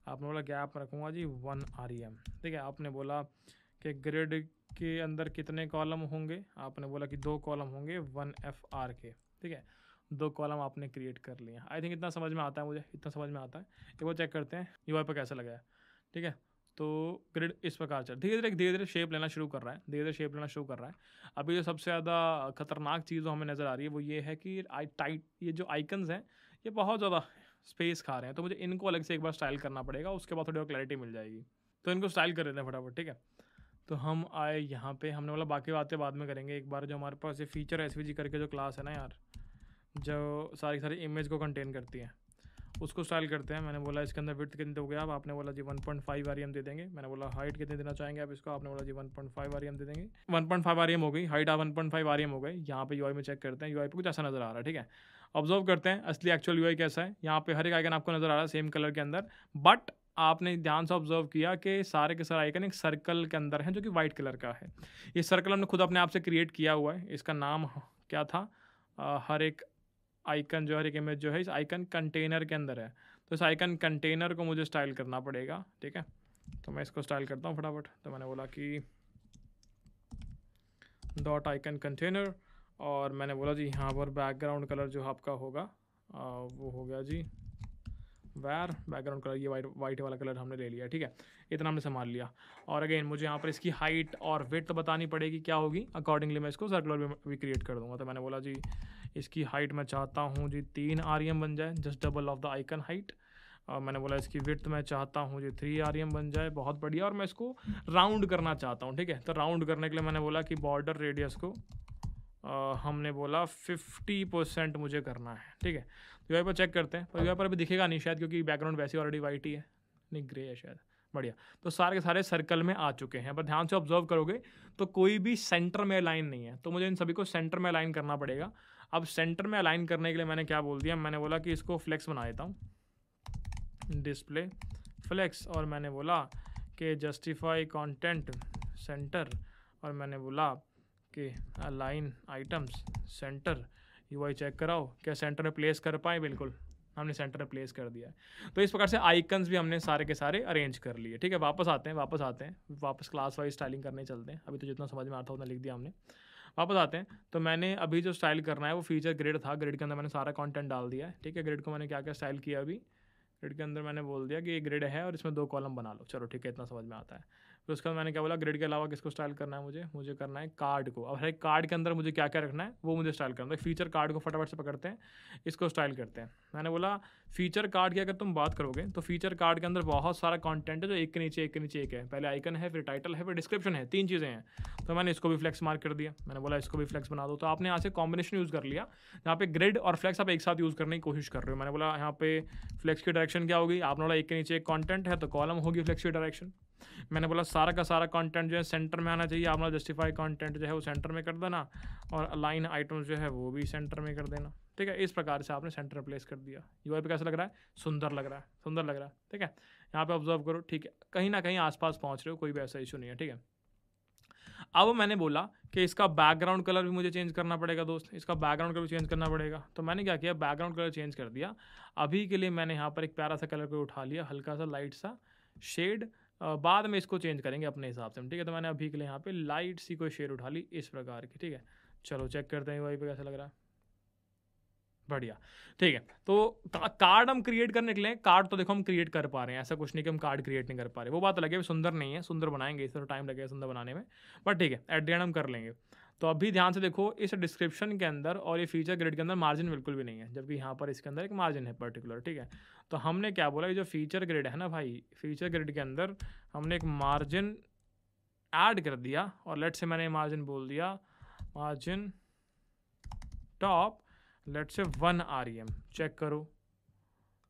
आपने बोला गैप रखूँगा जी वन आर ई एम ठीक है आपने बोला कि ग्रेड के अंदर कितने कॉलम होंगे आपने बोला कि दो कॉलम होंगे वन एफ आर के ठीक है दो कॉलम आपने क्रिएट कर लिया आई थिंक इतना समझ में आता है मुझे इतना समझ में आता है एक बार चेक करते हैं यू पर कैसा लगा है ठीक है तो ग्रिड इस प्रकार से धीरे धीरे धीरे धीरे शेप लेना शुरू कर रहा है धीरे धीरे शेप लेना शुरू कर रहा है अभी जो सबसे ज़्यादा खतरनाक चीज़ जो हमें नज़र आ रही है वो ये है कि आई टाइट ये जो आइकन्स हैं ये बहुत ज़्यादा स्पेस खा रहे हैं तो मुझे इनको अलग से एक बार स्टाइल करना पड़ेगा उसके बाद थोड़ी और क्लैरिटी मिल जाएगी तो इनको स्टाइल कर लेते हैं फटाफट ठीक है तो हम आए यहाँ पे हमने बोला बाकी बातें बाद में करेंगे एक बार जो हमारे पास ये फीचर एस करके जो क्लास है ना यार जो सारी सारी इमेज को कंटेन करती है उसको स्टाइल करते हैं मैंने बोला इसके अंदर विथ कितनी दोगे आप आपने बोला जी 1.5 पॉइंट फाइव आर दे देंगे मैंने बोला हाइट कितनी देना चाहेंगे आप इसको आपने बोला जी 1.5 पॉइंट फाइव आर दे देंगे 1.5 पॉइंट फाइव आर हो गई हाइट आप 1.5 पॉइंट फाइव आर हो गई यहाँ पे यू में चेक करते हैं यू पे कुछ ऐसा नजर आ रहा है ठीक है ऑब्जर्व करते हैं असली एक्चुअल यू कैसा है यहाँ पे हर एक आइकन आपको नजर आ रहा है सेम कलर के अंदर बट आपने ध्यान से ऑब्जर्व किया कि सारे के सारे आइकन एक सर्कल के अंदर हैं जो कि वाइट कलर का है ये सर्कल हमने खुद अपने आप से क्रिएट किया हुआ है इसका नाम क्या था आ, हर एक आइकन जो हर एक इमेज जो है इस आइकन कंटेनर के अंदर है तो इस आइकन कंटेनर को मुझे स्टाइल करना पड़ेगा ठीक है तो मैं इसको स्टाइल करता हूँ फटाफट तो मैंने बोला कि डॉट आइकन कंटेनर और मैंने बोला जी यहाँ पर बैकग्राउंड कलर जो आपका होगा आ, वो हो गया जी वैर बैकग्राउंड कलर ये वाइट वाइट वाला कलर हमने ले लिया ठीक है इतना हमने संभाल लिया और अगेन मुझे यहाँ पर इसकी हाइट और वेट तो बतानी पड़ेगी क्या होगी अकॉर्डिंगली मैं इसको सर्कुलर भी क्रिएट कर दूंगा तो मैंने बोला जी इसकी हाइट मैं चाहता हूँ जी तीन आर e बन जाए just double of the icon height और मैंने बोला इसकी विथ मैं चाहता हूँ जी थ्री आर e बन जाए बहुत बढ़िया और मैं इसको राउंड करना चाहता हूँ ठीक है तो राउंड करने के लिए मैंने बोला कि बॉर्डर रेडियस को आ, हमने बोला फिफ्टी परसेंट मुझे करना है ठीक है तो यू पर चेक करते हैं पर यू पर अभी दिखेगा नहीं शायद क्योंकि बैकग्राउंड वैसे ऑलरेडी वाइट ही है नहीं ग्रे है शायद बढ़िया तो सारे के सारे सर्कल में आ चुके हैं पर ध्यान से ऑब्जर्व करोगे तो कोई भी सेंटर में अलाइन नहीं है तो मुझे इन सभी को सेंटर में अलाइन करना पड़ेगा अब सेंटर में अलाइन करने के लिए मैंने क्या बोल दिया मैंने बोला कि इसको फ्लेक्स बना देता हूँ डिस्प्ले फ्लेक्स और मैंने बोला कि जस्टिफाई कॉन्टेंट सेंटर और मैंने बोला कि line items centre U Y check कराओ क्या सेंटर में प्लेस कर पाए बिल्कुल हमने सेंटर में प्लेस कर दिया है तो इस प्रकार से आइकन्स भी हमने सारे के सारे अरेंज कर लिए ठीक है वापस आते हैं वापस आते हैं वापस क्लास वाइज स्टाइलिंग करने चलते हैं अभी तो जितना समझ में आता उतना लिख दिया हमने वापस आते हैं तो मैंने अभी जो स्टाइल करना है वो फीचर ग्रेड था ग्रेड के अंदर मैंने सारा कॉन्टेंट डाल दिया है ठीक है ग्रेड को मैंने क्या क्या स्टाइल किया अभी ग्रेड के अंदर मैंने बोल दिया कि ये ग्रेड है और इसमें दो कॉलम बना लो चलो ठीक है इतना समझ में आता है फिर उसके बाद मैंने क्या बोला ग्रिड के अलावा किसको स्टाइल करना है मुझे मुझे करना है कार्ड को अब हर एक कार्ड के अंदर मुझे क्या क्या रखना है वो मुझे स्टाइल करना है फीचर तो कार्ड को फटाफट से पकड़ते हैं इसको स्टाइल करते हैं मैंने बोला फीचर कार्ड की अगर तुम बात करोगे तो फीचर कार्ड के अंदर बहुत सारा कॉन्टेंट है जो एक के नीचे एक के नीचे एक है पहले आइकन है फिर टाइटल है फिर डिस्क्रिप्शन है तीन चीज़ें हैं तो मैंने इसको भी फ्लैक्स मार्क कर दिया मैंने बोला इसको भी फ्लैक्स बना दो तो आपने यहाँ से कॉम्बिनेशन यूज़ कर लिया यहाँ पे ग्रिड और फ्लैक्स आप एक साथ यूज़ करने की कोशिश कर रहे हो मैंने बोला यहाँ पे फ्लैक्स की डायरेक्शन क्या होगी आपने बोला एक के नीचे एक कॉन्टेंट है तो कॉलम होगी फ्लैक्स की डायरेक्शन मैंने बोला सारा का सारा कंटेंट जो है सेंटर में आना चाहिए आपने जस्टिफाई कंटेंट जो है वो सेंटर में कर देना और अलाइन आइटम्स जो है वो भी सेंटर में कर देना ठीक है इस प्रकार से आपने सेंटर प्लेस कर दिया यू पे कैसा लग रहा है सुंदर लग रहा है सुंदर लग रहा है ठीक है यहाँ पे ऑब्जर्व करो ठीक है कहीं ना कहीं आस पहुँच रहे हो कोई भी ऐसा इशू नहीं है ठीक है अब मैंने बोला कि इसका बैकग्राउंड कलर भी मुझे चेंज करना पड़ेगा दोस्त इसका बैकग्राउंड कलर चेंज करना पड़ेगा तो मैंने क्या किया बैकग्राउंड कलर चेंज कर दिया अभी के लिए मैंने यहाँ पर एक प्यारा सा कलर को उठा लिया हल्का सा लाइट सा शेड बाद में इसको चेंज करेंगे अपने हिसाब से ठीक है तो मैंने अभी के लिए यहाँ पे लाइट सी कोई शेड उठा ली इस प्रकार की ठीक है चलो चेक करते हैं वही पे कैसा लग रहा है बढ़िया ठीक है तो कार्ड हम क्रिएट करने के लिए कार्ड तो देखो हम क्रिएट कर पा रहे हैं ऐसा कुछ नहीं कि हम कार्ड क्रिएट नहीं कर पा रहे वो बात अलग है सुंदर नहीं है सुंदर बनाएंगे इस तरह टाइम लगेगा सुंदर बनाने में बट ठीक है एट द एंड हम कर लेंगे तो अभी ध्यान से देखो इस डिस्क्रिप्शन के अंदर और ये फीचर ग्रेड के अंदर मार्जिन बिल्कुल भी नहीं है जबकि यहाँ पर इसके अंदर एक मार्जिन है पर्टिकुलर ठीक है तो हमने क्या बोला ये जो फीचर ग्रेड है ना भाई फीचर ग्रेड के अंदर हमने एक मार्जिन ऐड कर दिया और लेट से मैंने मार्जिन बोल दिया मार्जिन टॉप लेट से वन आर चेक करो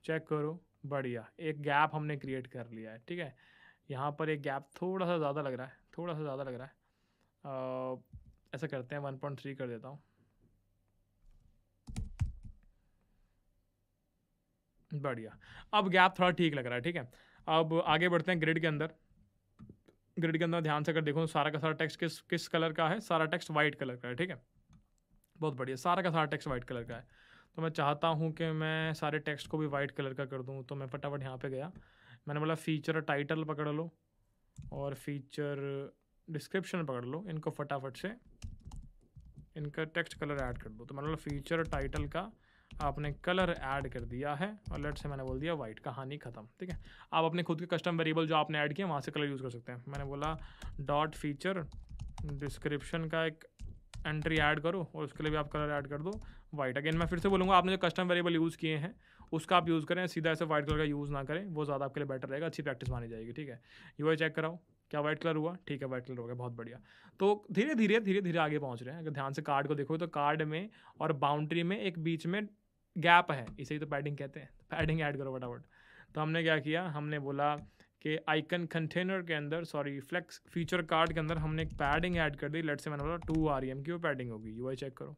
चेक करो बढ़िया एक गैप हमने क्रिएट कर लिया है ठीक है यहाँ पर एक गैप थोड़ा सा ज़्यादा लग रहा है थोड़ा सा ज़्यादा लग रहा है आ, ऐसा करते हैं वन पॉइंट थ्री कर देता हूँ बढ़िया अब गैप थोड़ा ठीक लग रहा है ठीक है अब आगे बढ़ते हैं ग्रिड के अंदर ग्रिड के अंदर ध्यान से अगर देखो सारा का सारा टेक्स्ट किस किस कलर का है सारा टेक्स्ट वाइट कलर का है ठीक है बहुत बढ़िया सारा का सारा टेक्स्ट वाइट कलर का है तो मैं चाहता हूँ कि मैं सारे टेक्स्ट को भी वाइट कलर का कर दूँ तो मैं फटाफट यहाँ पे गया मैंने बोला फीचर टाइटल पकड़ लो और फीचर डिस्क्रिप्शन पकड़ लो इनको फटाफट से इनका टेक्स्ट कलर ऐड कर दो तो मतलब फीचर टाइटल का आपने कलर ऐड कर दिया है और लेट से मैंने बोल दिया वाइट कहानी ख़त्म ठीक है आप अपने खुद के कस्टम वेरिएबल जो आपने ऐड किया वहाँ से कलर यूज़ कर सकते हैं मैंने बोला डॉट फीचर डिस्क्रिप्शन का एक एंट्री ऐड करो और उसके लिए भी आप कलर ऐड कर दो वाइट अगेन मैं फिर से बोलूँगा आपने जो कस्टम वेरिएबल यूज़ किए हैं उसका आप यूज़ करें सीधा ऐसे वाइट कलर का यूज़ ना करें वो ज़्यादा आपके लिए बेटर रहेगा अच्छी प्रैक्टिस मानी जाएगी ठीक है यू चेक कराओ क्या वाइट कलर हुआ ठीक है व्हाइट कलर हो गया बहुत बढ़िया तो धीरे धीरे धीरे धीरे आगे पहुँच रहे हैं अगर ध्यान से कार्ड को देखो तो कार्ड में और बाउंड्री में एक बीच में गैप है इसे ही तो पैडिंग कहते हैं पैडिंग तो ऐड करो फटाफट तो हमने क्या किया हमने बोला कि आइकन कंटेनर के अंदर सॉरी फ्लेक्स फीचर कार्ड के अंदर हमने एक पैडिंग ऐड कर दी लेट से मैंने बोला टू आर एम की वो पैडिंग होगी यू चेक करो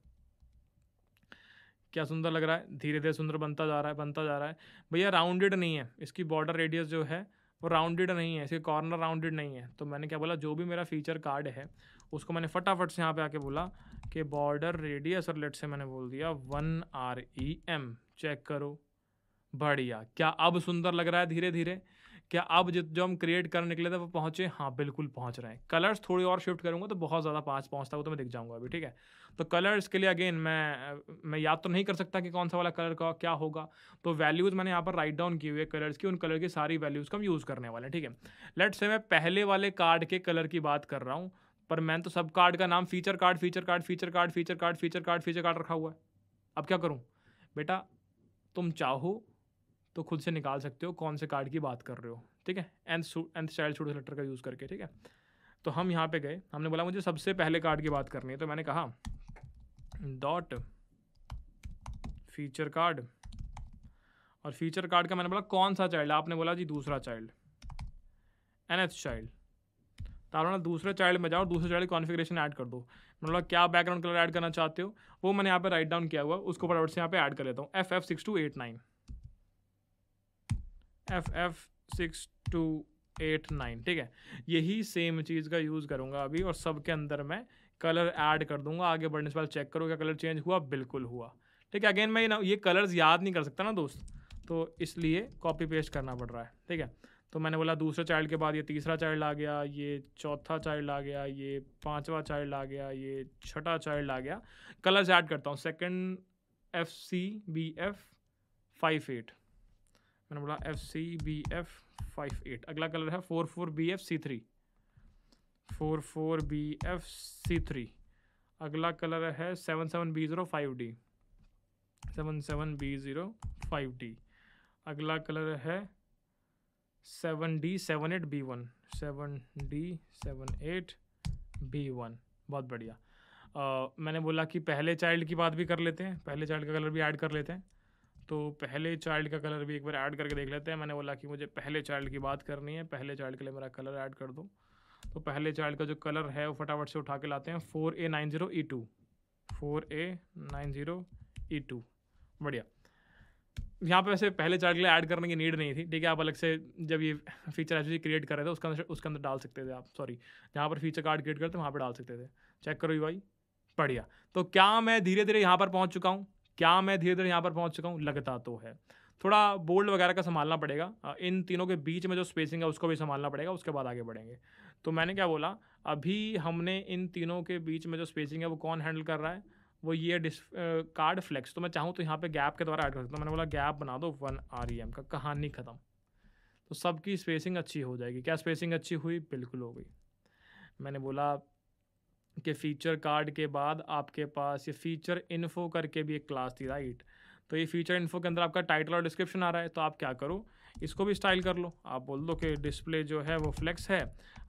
क्या सुंदर लग रहा है धीरे धीरे सुंदर बनता जा रहा है बनता जा रहा है भैया राउंडेड नहीं है इसकी बॉर्डर रेडियस जो है वो राउंडेड नहीं है इसके कॉर्नर राउंडेड नहीं है तो मैंने क्या बोला जो भी मेरा फीचर कार्ड है उसको मैंने फटाफट से यहाँ पे आके बोला कि बॉर्डर रेडियस और लेट से मैंने बोल दिया one R E M check करो बढ़िया क्या अब सुंदर लग रहा है धीरे धीरे क्या अब जो हम क्रिएट करने निकले थे तो वो पहुंचे हाँ बिल्कुल पहुंच रहे हैं कलर्स थोड़ी और शिफ्ट करूंगा तो बहुत ज़्यादा पाँच पहुंचता हुआ तो मैं दिख जाऊंगा अभी ठीक है तो कलर्स के लिए अगेन मैं मैं याद तो नहीं कर सकता कि कौन सा वाला कलर का क्या होगा तो वैल्यूज़ मैंने यहाँ पर राइट डाउन की हुई है कलर्स की उन कलर की सारी वैल्यूज़ को हम यूज़ करने वाले हैं ठीक है लेट से मैं पहले वाले कार्ड के कलर की बात कर रहा हूँ पर मैंने तो सब कार्ड का नाम feature card feature card feature card feature card feature card feature card रखा हुआ है अब क्या करूँ बेटा तुम चाहो तो खुद से निकाल सकते हो कौन से कार्ड की बात कर रहे हो ठीक है एंथ एंथ चाइल्ड छोटे लेटर का यूज़ करके ठीक है तो हम यहाँ पे गए हमने बोला मुझे सबसे पहले कार्ड की बात करनी है तो मैंने कहा डॉट फीचर कार्ड और फीचर कार्ड का मैंने बोला कौन सा चाइल्ड आपने बोला जी दूसरा चाइल्ड एन एच चाइल्ड तो ना दूसरे चाइल्ड में जाओ दूसरे चाइल्ड कॉन्फिग्रेशन ऐड कर दो मैंने बोला क्या बैकग्राउंड कलर ऐड करना चाहते हो वो मैंने यहाँ पे राइट डाउन किया हुआ उसको फटाफट से यहाँ पे ऐड कर लेता हूँ F F six two eight nine F F six two eight nine ठीक है यही सेम चीज़ का यूज़ करूँगा अभी और सब के अंदर मैं कलर ऐड कर दूंगा आगे बढ़ने से पहले चेक करो क्या कलर चेंज हुआ बिल्कुल हुआ ठीक है अगेन मैं ना ये कलर्स याद नहीं कर सकता ना दोस्त तो इसलिए कॉपी पेस्ट करना पड़ रहा है ठीक है तो मैंने बोला दूसरे चाइल्ड के बाद ये तीसरा चाइल्ड आ गया ये चौथा चाइल्ड आ गया ये पांचवा चाइल्ड आ गया ये छठा चाइल्ड आ गया कलर्स ऐड करता हूँ second F C B F five eight मैंने बोला F C B F five eight अगला कलर है four four B F C three four four B F C three अगला कलर है seven seven B zero five D seven seven B zero five D अगला colour है seven D seven eight B one seven D seven eight B one बहुत बढ़िया uh, मैंने बोला कि पहले चाइल्ड की बात भी कर लेते हैं पहले चाइल्ड का कलर भी ऐड कर लेते हैं तो पहले चाइल्ड का कलर भी एक बार ऐड करके देख लेते हैं मैंने बोला कि मुझे पहले चाइल्ड की बात करनी है पहले चाइल्ड के लिए मेरा कलर ऐड कर दो तो पहले चाइल्ड का जो कलर है वो फटाफट से उठा के लाते हैं four A nine zero E two four A nine zero E two बढ़िया यहाँ पे वैसे पहले चार्ट के लिए ऐड करने की नीड नहीं थी ठीक है आप अलग से जब ये फीचर एक्चुअली क्रिएट कर रहे थे उसके अंदर उसके अंदर डाल सकते थे आप सॉरी जहाँ पर फीचर कार्ड क्रिएट करते वहाँ पर डाल सकते थे चेक करो भाई बढ़िया तो क्या मैं धीरे धीरे यहाँ पर पहुँच चुका हूँ क्या मैं धीरे धीरे यहाँ पर पहुँच चुका हूँ लगता तो है थोड़ा बोल्ड वगैरह का संभालना पड़ेगा इन तीनों के बीच में जो स्पेसिंग है उसको भी संभालना पड़ेगा उसके बाद आगे बढ़ेंगे तो मैंने क्या बोला अभी हमने इन तीनों के बीच में जो स्पेसिंग है वो कौन हैंडल कर रहा है वो ये डिस कार्ड फ्लेक्स तो मैं चाहूँ तो यहाँ पे गैप के द्वारा ऐड कर सकता हूँ मैंने बोला गैप बना दो वन आर ई एम का कहानी ख़त्म तो सबकी स्पेसिंग अच्छी हो जाएगी क्या स्पेसिंग अच्छी हुई बिल्कुल हो गई मैंने बोला के फीचर कार्ड के बाद आपके पास ये फीचर इन्फो करके भी एक क्लास थी राइट तो ये फीचर इन्फो के अंदर आपका टाइटल और डिस्क्रिप्शन आ रहा है तो आप क्या करो इसको भी स्टाइल कर लो आप बोल दो कि डिस्प्ले जो है वो फ्लेक्स है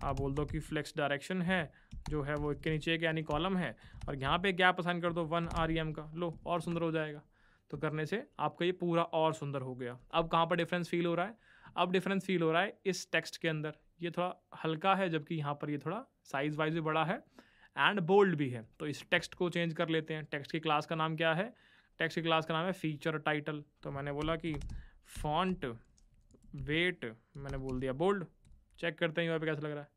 आप बोल दो कि फ्लेक्स डायरेक्शन है जो है वो के नीचे एक यानी कॉलम है और यहाँ पे गैप असाइन कर दो वन आर ई एम का लो और सुंदर हो जाएगा तो करने से आपका ये पूरा और सुंदर हो गया अब कहाँ पर डिफरेंस फील हो रहा है अब डिफरेंस फील हो रहा है इस टेक्स्ट के अंदर ये थोड़ा हल्का है जबकि यहाँ पर ये थोड़ा साइज़ वाइज भी बड़ा है एंड बोल्ड भी है तो इस टेक्स्ट को चेंज कर लेते हैं टेक्स्ट की क्लास का नाम क्या है टेक्स्ट की क्लास का नाम है फीचर टाइटल तो मैंने बोला कि फॉन्ट वेट मैंने बोल दिया बोल्ड चेक करते हैं यहाँ पे कैसा लग रहा है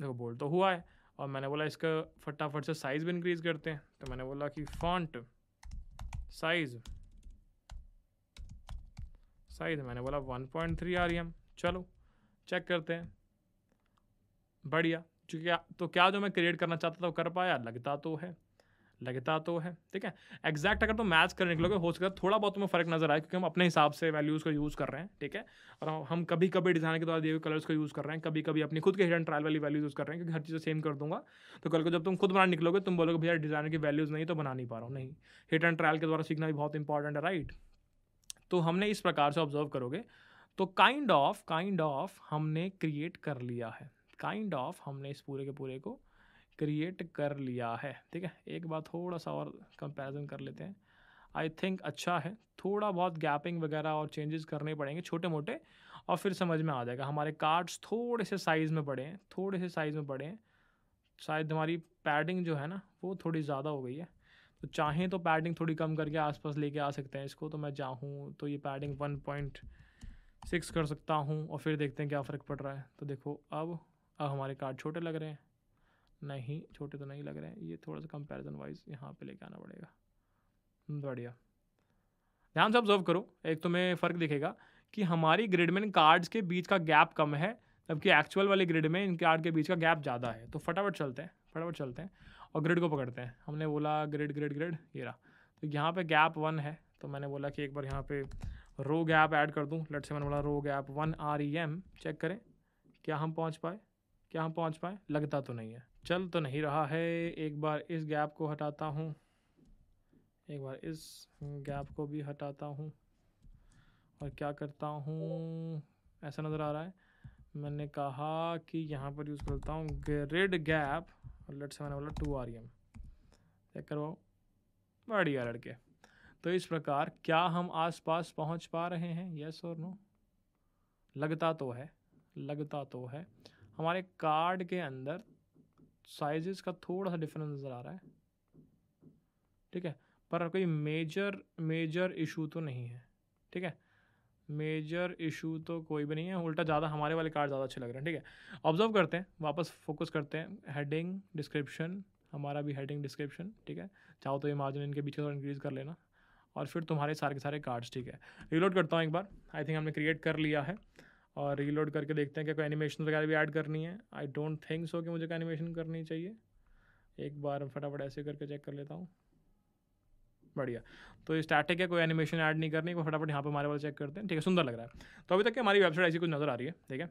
देखो बोल्ड तो हुआ है और मैंने बोला इसका फटाफट से साइज़ भी इंक्रीज़ करते हैं तो मैंने बोला कि फॉन्ट साइज़ साइज़ मैंने बोला 1.3 पॉइंट थ्री आर चलो चेक करते हैं बढ़िया चूँकि क्या तो क्या जो मैं क्रिएट करना चाहता था वो कर पाया लगता तो है लगता तो है ठीक है एग्जैक्ट अगर तुम तो मैच करने निकलोगे हो सकता है थोड़ा बहुत तुम्हें फर्क नजर आए क्योंकि हम अपने हिसाब से वैल्यूज़ को यूज़ कर रहे हैं ठीक है और हम कभी कभी डिजाइन के द्वारा दिए हुए कलर्स को यूज़ कर रहे हैं कभी कभी अपनी खुद के हिडन ट्रायल वाली वैल्यूज यूज़ कर रहे हैं क्योंकि हर चीज़ सेम कर दूंगा तो कल को जब तुम खुद बनाने निकलोगे तुम बोलोगे भैया डिजाइनर की वैल्यूज़ नहीं तो बना नहीं पा रहा हूँ नहीं हिट एंड ट्रायल के द्वारा सीखना भी बहुत इंपॉर्टेंट है राइट तो हमने इस प्रकार से ऑब्जर्व करोगे तो काइंड ऑफ काइंड ऑफ हमने क्रिएट कर लिया है काइंड kind ऑफ of हमने इस पूरे के पूरे को क्रिएट कर लिया है ठीक है एक बार थोड़ा सा और कंपैरिजन कर लेते हैं आई थिंक अच्छा है थोड़ा बहुत गैपिंग वगैरह और चेंजेस करने पड़ेंगे छोटे मोटे और फिर समझ में आ जाएगा हमारे कार्ड्स थोड़े से साइज़ में बड़े हैं थोड़े से साइज़ में बड़े हैं शायद हमारी पैडिंग जो है ना वो थोड़ी ज़्यादा हो गई है तो चाहें तो पैडिंग थोड़ी कम करके आसपास लेके आ सकते हैं इसको तो मैं चाहूँ तो ये पैडिंग वन पॉइंट सिक्स कर सकता हूँ और फिर देखते हैं क्या फ़र्क पड़ रहा है तो देखो अब अब हमारे कार्ड छोटे लग रहे हैं नहीं छोटे तो नहीं लग रहे हैं ये थोड़ा सा कंपेरिजन वाइज यहाँ पर लेके आना पड़ेगा हम्म, बढ़िया ध्यान से ऑब्जर्व करो एक तो फ़र्क दिखेगा कि हमारी ग्रिड में कार्ड्स के बीच का गैप कम है जबकि एक्चुअल वाले ग्रिड में इन कार्ड के बीच का गैप ज़्यादा है तो फटाफट चलते हैं फटाफट चलते हैं और ग्रिड को पकड़ते हैं हमने बोला ग्रिड ग्रिड ग्रिड ये रहा तो यहाँ पे गैप वन है तो मैंने बोला कि एक बार यहाँ पे रो गैप ऐड कर दूँ लट से मैंने बोला row gap one R E M check करें क्या हम पहुँच पाए क्या हम पहुंच पाए लगता तो नहीं है चल तो नहीं रहा है एक बार इस गैप को हटाता हूँ एक बार इस गैप को भी हटाता हूँ और क्या करता हूँ ऐसा नज़र आ रहा है मैंने कहा कि यहाँ पर यूज़ करता हूँ ग्रिड गैप और लेट से मैंने बोला टू आर एम चेक करवाओ बढ़िया लड़के तो इस प्रकार क्या हम आसपास पहुँच पा रहे हैं यस और नो लगता तो है लगता तो है हमारे कार्ड के अंदर साइजेस का थोड़ा सा डिफरेंस नज़र आ रहा है ठीक है पर कोई मेजर मेजर इशू तो नहीं है ठीक है मेजर इशू तो कोई भी नहीं है उल्टा ज़्यादा हमारे वाले कार्ड ज़्यादा अच्छे लग रहे हैं ठीक है ऑब्जर्व करते हैं वापस फोकस करते हैं हेडिंग डिस्क्रिप्शन हमारा भी हेडिंग डिस्क्रिप्शन ठीक है चाहो तो ये मार्जिन इनके बीच थोड़ा इंक्रीज़ कर लेना और फिर तुम्हारे सारे के सारे कार्ड्स ठीक है रिलोड करता हूँ एक बार आई थिंक हमने क्रिएट कर लिया है और रीलोड करके देखते हैं कि कोई एनिमेशन वगैरह भी ऐड करनी है आई डोंट थिंक सो कि मुझे कोई एनिमेशन करनी चाहिए एक बार फटाफट ऐसे करके चेक कर लेता हूँ बढ़िया तो स्टैटिक है कोई एनिमेशन ऐड नहीं करनी को फटाफट यहाँ पर हमारे वाले चेक करते हैं ठीक है सुंदर लग रहा है तो अभी तक की हमारी वेबसाइट ऐसी कुछ नज़र आ रही है ठीक है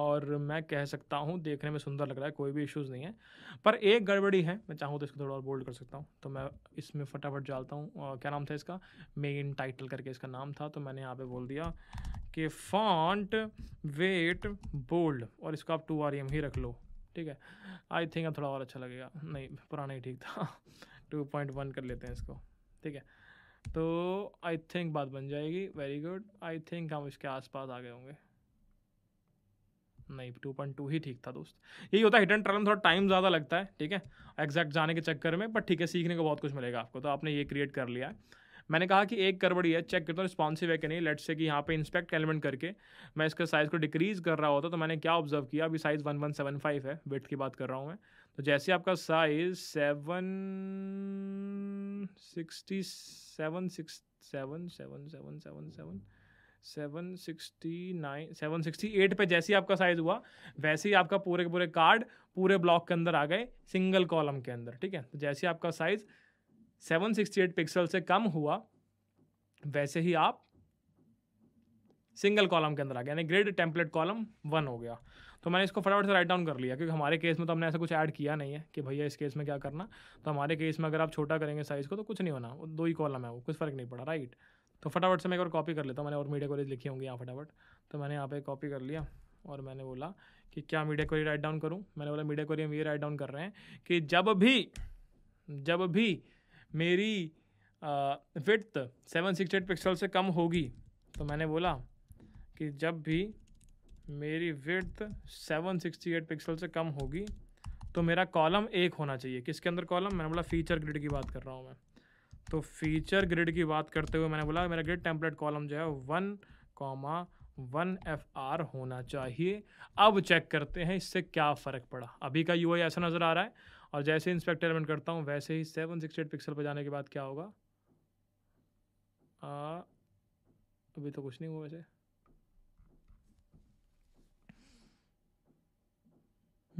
और मैं कह सकता हूँ देखने में सुंदर लग रहा है कोई भी इश्यूज़ नहीं है पर एक गड़बड़ी है मैं चाहूँ तो इसको थोड़ा और बोल्ड कर सकता हूँ तो मैं इसमें फटाफट डालता हूँ क्या नाम था इसका मेन टाइटल करके इसका नाम था तो मैंने यहाँ पे बोल दिया कि फॉन्ट वेट बोल्ड और इसको आप टू आर एम ही रख लो ठीक है आई थिंक अब थोड़ा और अच्छा लगेगा नहीं पुराना ही ठीक था टू पॉइंट वन कर लेते हैं इसको ठीक है तो आई थिंक बात बन जाएगी वेरी गुड आई थिंक हम इसके आसपास आ गए होंगे नहीं टू पॉइंट टू ही ठीक था दोस्त यही होता है हिट एंड ट्रल में थोड़ा टाइम ज़्यादा लगता है ठीक है एग्जैक्ट जाने के चक्कर में बट ठीक है सीखने को बहुत कुछ मिलेगा आपको तो आपने ये क्रिएट कर लिया है मैंने कहा कि एक गड़बड़ी है चेक करता हूँ रिस्पॉन्सिव है कि नहीं लेट से कि यहाँ पे इंस्पेक्ट एलिमेंट करके मैं इसका साइज़ को डिक्रीज़ कर रहा होता तो मैंने क्या ऑब्जर्व किया अभी size one one seven five है वेट की बात कर रहा हूँ मैं तो जैसे आपका size seven sixty seven six seven seven seven seven seven seven sixty nine seven sixty eight पर जैसे ही आपका साइज़ हुआ वैसे ही आपका पूरे के पूरे कार्ड पूरे ब्लॉक के अंदर आ गए सिंगल कॉलम के अंदर ठीक है तो जैसे ही आपका size seven sixty eight pixel से कम हुआ वैसे ही आप सिंगल कॉलम के अंदर आ गया यानी ग्रेड टेम्पलेट कॉलम वन हो गया तो मैंने इसको फटाफट से राइट डाउन कर लिया क्योंकि हमारे केस में तो हमने ऐसा कुछ ऐड किया नहीं है कि भैया इस केस में क्या करना तो हमारे केस में अगर आप छोटा करेंगे साइज़ को तो कुछ नहीं होना दो ही कॉलम है वो कुछ फ़र्क नहीं पड़ा राइट तो फटाफट से मैं एक और कॉपी कर लेता हूँ मैंने और मीडिया क्वेरीज लिखी होंगी यहाँ फटाफट तो मैंने यहाँ पे कॉपी कर लिया और मैंने बोला कि क्या मीडिया क्वेरी राइट डाउन करूँ मैंने बोला मीडिया क्वेरी हम ये राइट डाउन कर रहे हैं कि जब भी जब भी मेरी width seven sixty eight pixel से कम होगी तो मैंने बोला कि जब भी मेरी width seven sixty eight pixel से कम होगी तो मेरा कॉलम एक होना चाहिए किसके अंदर कॉलम मैंने बोला फीचर ग्रिड की बात कर रहा हूँ मैं तो फीचर ग्रिड की बात करते हुए मैंने बोला मेरा ग्रिड टेम्पलेट कॉलम जो है one comma one F R होना चाहिए अब चेक करते हैं इससे क्या फ़र्क पड़ा अभी का यू ऐसा नज़र आ रहा है और जैसे इंस्पेक्टर एलिमेंट करता हूँ वैसे ही सेवन सिक्सटी एट पिक्सल पर जाने के बाद क्या होगा आ, अभी तो कुछ नहीं हुआ वैसे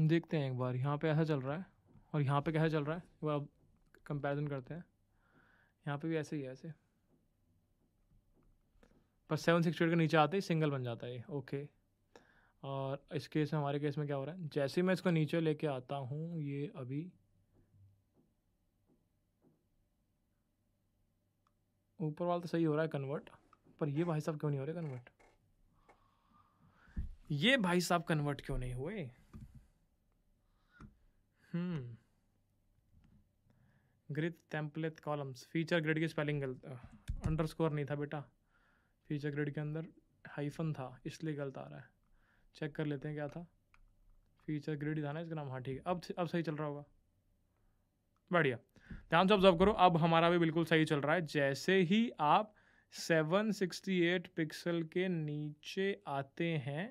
देखते हैं एक बार यहाँ पे ऐसा चल रहा है और यहाँ पे कैसा चल रहा है वो अब कंपेरिजन करते हैं यहाँ पे भी ऐसे ही है ऐसे पर सेवन सिक्सटी एट के नीचे आते ही सिंगल बन जाता है ओके और इस केस में हमारे केस में क्या हो रहा है जैसे मैं इसको नीचे लेके आता हूँ ये अभी ऊपर वाला तो सही हो रहा है कन्वर्ट पर ये भाई साहब क्यों नहीं हो रहे कन्वर्ट ये भाई साहब कन्वर्ट क्यों नहीं हुए hmm grid template columns feature grid की स्पेलिंग गलत अंडर स्कोर नहीं था बेटा फीचर ग्रिड के अंदर हाइफन था इसलिए गलत आ रहा है चेक कर लेते हैं क्या था फीचर ग्रेड ही था ना इसका नाम हाँ ठीक है अब अब सही चल रहा होगा बढ़िया ध्यान से ऑब्जर्व करो अब हमारा भी बिल्कुल सही चल रहा है जैसे ही आप 768 पिक्सल के नीचे आते हैं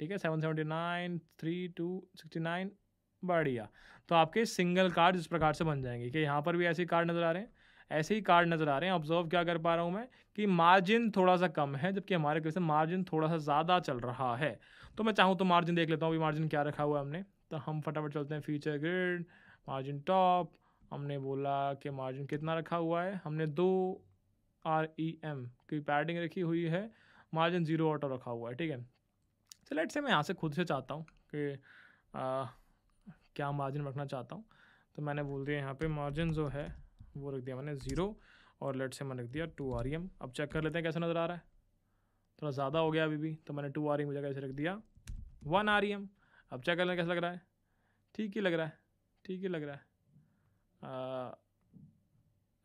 ठीक है 779 नाइन बढ़िया तो आपके सिंगल कार्ड इस प्रकार से बन जाएंगे कि यहाँ पर भी ऐसे कार्ड नज़र आ रहे हैं ऐसे ही कार्ड नज़र आ रहे हैं ऑब्जर्व क्या कर पा रहा हूँ मैं कि मार्जिन थोड़ा सा कम है जबकि हमारे कैसे मार्जिन थोड़ा सा ज़्यादा चल रहा है तो मैं चाहूँ तो मार्जिन देख लेता हूँ अभी मार्जिन क्या रखा हुआ है हमने तो हम फटाफट चलते हैं फ्यूचर ग्रिड मार्जिन टॉप हमने बोला कि मार्जिन कितना रखा हुआ है हमने दो आर ई एम की पैडिंग रखी हुई है मार्जिन ज़ीरो ऑटो रखा हुआ है ठीक है तो लेट से मैं यहाँ से खुद से चाहता हूँ कि आ, क्या मार्जिन रखना चाहता हूँ तो मैंने बोल दिया यहाँ पे मार्जिन जो है वो रख दिया मैंने ज़ीरो और लेट से मैंने रख दिया टू आर ई एम अब चेक कर लेते हैं कैसे नज़र आ रहा है थोड़ा ज़्यादा हो गया अभी भी तो मैंने टू आर एम मुझे कैसे रख दिया वन आर एम अब चेक कर लें कैसा लग रहा है ठीक ही लग रहा है ठीक ही लग रहा है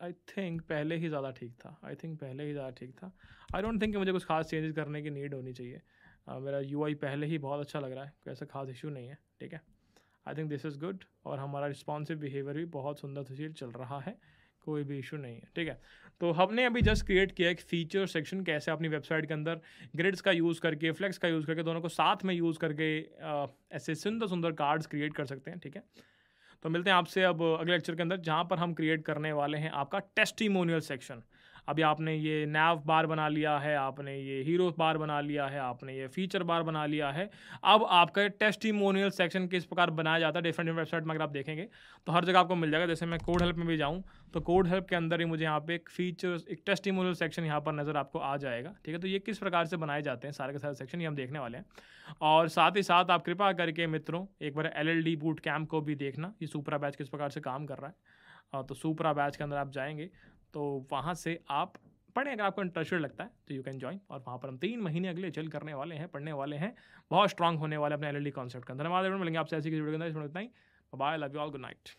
आई थिंक पहले ही ज़्यादा ठीक था आई थिंक पहले ही ज़्यादा ठीक था आई डोंट थिंक कि मुझे कुछ खास चेंजेस करने की नीड होनी चाहिए uh, मेरा यू पहले ही बहुत अच्छा लग रहा है कोई ऐसा खास इशू नहीं है ठीक है I think this is good और हमारा रिस्पॉन्सिव बिहेवियर भी बहुत सुंदर सुशील चल रहा है कोई भी इशू नहीं है ठीक है तो हमने अभी जस्ट क्रिएट किया एक फीचर सेक्शन कैसे अपनी वेबसाइट के अंदर ग्रिड्स का यूज़ करके फ्लेक्स का यूज़ करके दोनों को साथ में यूज़ करके ऐसे सुंदर सुंदर कार्ड्स क्रिएट कर सकते हैं ठीक है तो मिलते हैं आपसे अब अगले लेक्चर के अंदर जहाँ पर हम क्रिएट करने वाले हैं आपका टेस्टिमोनियल सेक्शन अभी आपने ये नैव बार बना लिया है आपने ये हीरो बार बना लिया है आपने ये फीचर बार बना लिया है अब आपका टेस्टिमोनियल सेक्शन किस प्रकार बनाया जाता है डिफरेंट डिफरेंट वेबसाइट में अगर आप देखेंगे तो हर जगह आपको मिल जाएगा जैसे मैं कोड हेल्प में भी जाऊँ तो कोड हेल्प के अंदर ही मुझे यहाँ पे एक फीचर्स एक टेस्टिमोनियल सेक्शन यहाँ पर नज़र आपको आ जाएगा ठीक है तो ये किस प्रकार से बनाए जाते हैं सारे के सारे सेक्शन ये हम देखने वाले हैं और साथ ही साथ आप कृपा करके मित्रों एक बार L L D boot camp को भी देखना ये सुपरा बैच किस प्रकार से काम कर रहा है हाँ, तो सुपरा बैच के अंदर आप जाएंगे तो वहाँ से आप पढ़ें अगर आपको इंटरेस्टेड लगता है तो यू कैन ज्वाइन और वहाँ पर हम तीन महीने अगले चल करने वाले हैं पढ़ने वाले हैं बहुत स्ट्रॉन्ग होने वाले अपने एल एल डी कॉन्सेप्ट का धन्यवाद मिलेंगे आपसे ऐसी किसी वीडियो के अंदर bye love you all good night